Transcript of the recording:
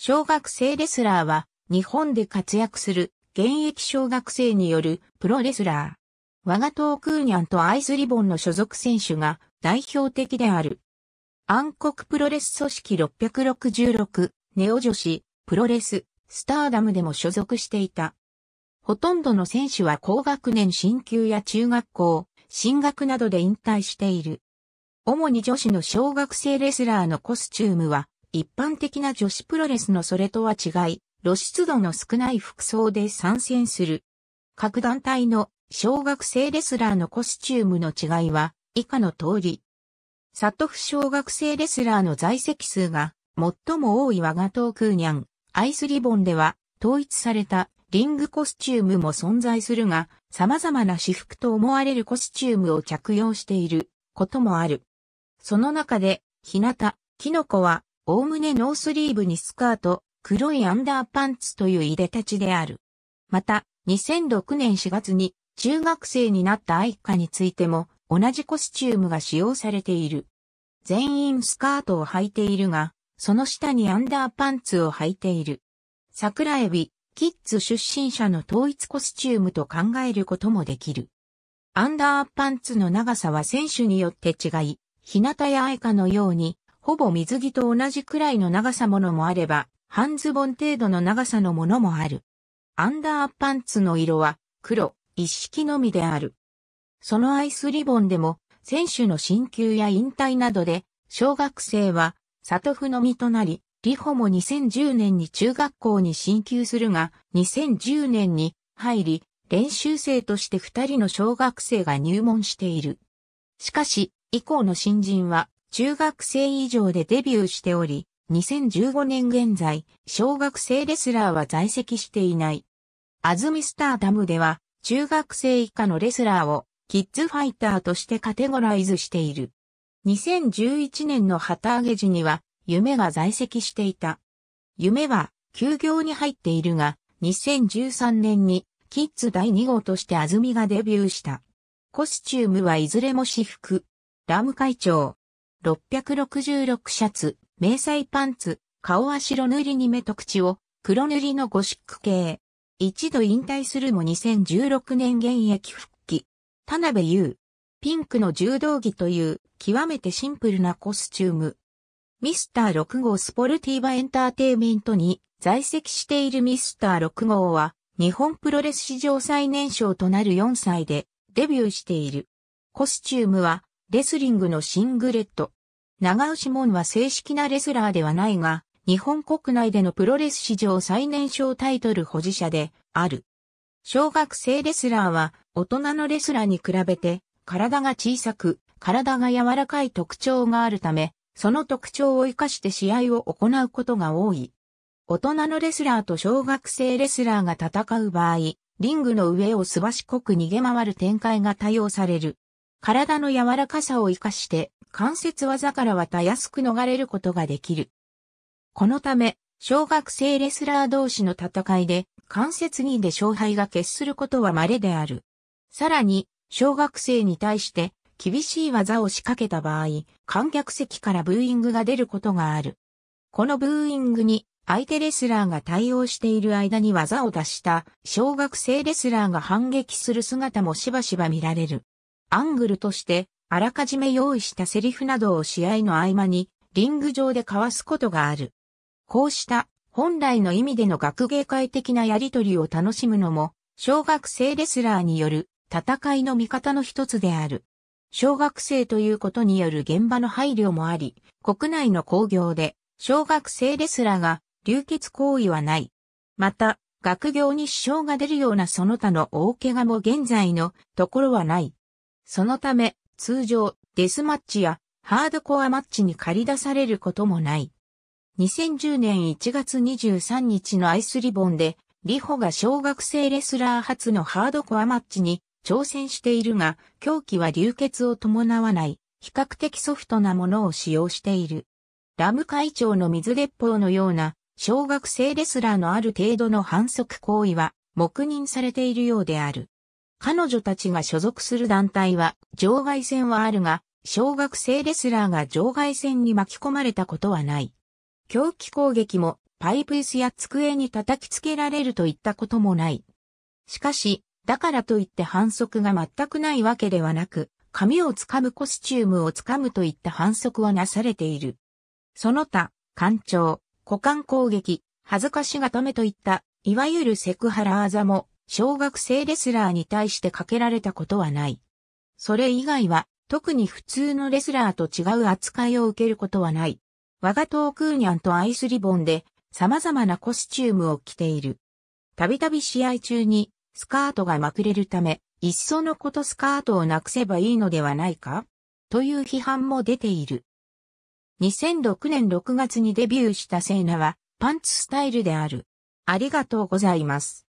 小学生レスラーは日本で活躍する現役小学生によるプロレスラー。我が東空ニャンとアイスリボンの所属選手が代表的である。暗黒プロレス組織666ネオ女子プロレススターダムでも所属していた。ほとんどの選手は高学年進級や中学校、進学などで引退している。主に女子の小学生レスラーのコスチュームは一般的な女子プロレスのそれとは違い、露出度の少ない服装で参戦する。各団体の小学生レスラーのコスチュームの違いは以下の通り。サトフ小学生レスラーの在籍数が最も多い我が東空にゃん、アイスリボンでは統一されたリングコスチュームも存在するが、様々な私服と思われるコスチュームを着用していることもある。その中で、日向、キノコはおおむねノースリーブにスカート、黒いアンダーパンツといういでたちである。また、2006年4月に中学生になった愛花についても同じコスチュームが使用されている。全員スカートを履いているが、その下にアンダーパンツを履いている。桜エビ、キッズ出身者の統一コスチュームと考えることもできる。アンダーパンツの長さは選手によって違い、日向や愛花のようにほぼ水着と同じくらいの長さものもあれば、半ズボン程度の長さのものもある。アンダーパンツの色は黒、一式のみである。そのアイスリボンでも、選手の進級や引退などで、小学生は、里布のみとなり、リホも2010年に中学校に進級するが、2010年に入り、練習生として2人の小学生が入門している。しかし、以降の新人は中学生以上でデビューしており、2015年現在、小学生レスラーは在籍していない。ずみスターダムでは、中学生以下のレスラーを、キッズファイターとしてカテゴライズしている。2011年の旗揚げ時には、夢が在籍していた。夢は、休業に入っているが、2013年に、キッズ第2号としてずみがデビューした。コスチュームはいずれも私服。ラム会長、666シャツ、迷彩パンツ、顔は白塗りに目と口を、黒塗りのゴシック系。一度引退するも2016年現役復帰。田辺優。ピンクの柔道着という極めてシンプルなコスチューム。ミスター6号スポルティーバエンターテイメントに在籍しているミスター6号は日本プロレス史上最年少となる4歳でデビューしている。コスチュームはレスリングのシングレット。長牛門は正式なレスラーではないが、日本国内でのプロレス史上最年少タイトル保持者である。小学生レスラーは大人のレスラーに比べて体が小さく、体が柔らかい特徴があるため、その特徴を活かして試合を行うことが多い。大人のレスラーと小学生レスラーが戦う場合、リングの上をすばしこく逃げ回る展開が多用される。体の柔らかさを活かして関節技からはたやすく逃れることができる。このため、小学生レスラー同士の戦いで関節技で勝敗が決することは稀である。さらに、小学生に対して厳しい技を仕掛けた場合、観客席からブーイングが出ることがある。このブーイングに相手レスラーが対応している間に技を出した小学生レスラーが反撃する姿もしばしば見られる。アングルとして、あらかじめ用意したセリフなどを試合の合間に、リング上で交わすことがある。こうした本来の意味での学芸会的なやりとりを楽しむのも、小学生レスラーによる戦いの見方の一つである。小学生ということによる現場の配慮もあり、国内の工業で小学生レスラーが流血行為はない。また、学業に支障が出るようなその他の大怪我も現在のところはない。そのため、通常、デスマッチやハードコアマッチに駆り出されることもない。2010年1月23日のアイスリボンで、リホが小学生レスラー初のハードコアマッチに挑戦しているが、狂気は流血を伴わない、比較的ソフトなものを使用している。ラム会長の水鉄砲のような、小学生レスラーのある程度の反則行為は、黙認されているようである。彼女たちが所属する団体は、場外戦はあるが、小学生レスラーが場外戦に巻き込まれたことはない。狂気攻撃も、パイプ椅子や机に叩きつけられるといったこともない。しかし、だからといって反則が全くないわけではなく、髪をつかむコスチュームをつかむといった反則はなされている。その他、艦長、股間攻撃、恥ずかしがためといった、いわゆるセクハラ技も小学生レスラーに対してかけられたことはない。それ以外は、特に普通のレスラーと違う扱いを受けることはない。我がトークーニャンとアイスリボンで様々なコスチュームを着ている。たびたび試合中にスカートがまくれるため、いっそのことスカートをなくせばいいのではないかという批判も出ている。2006年6月にデビューしたセイナはパンツスタイルである。ありがとうございます。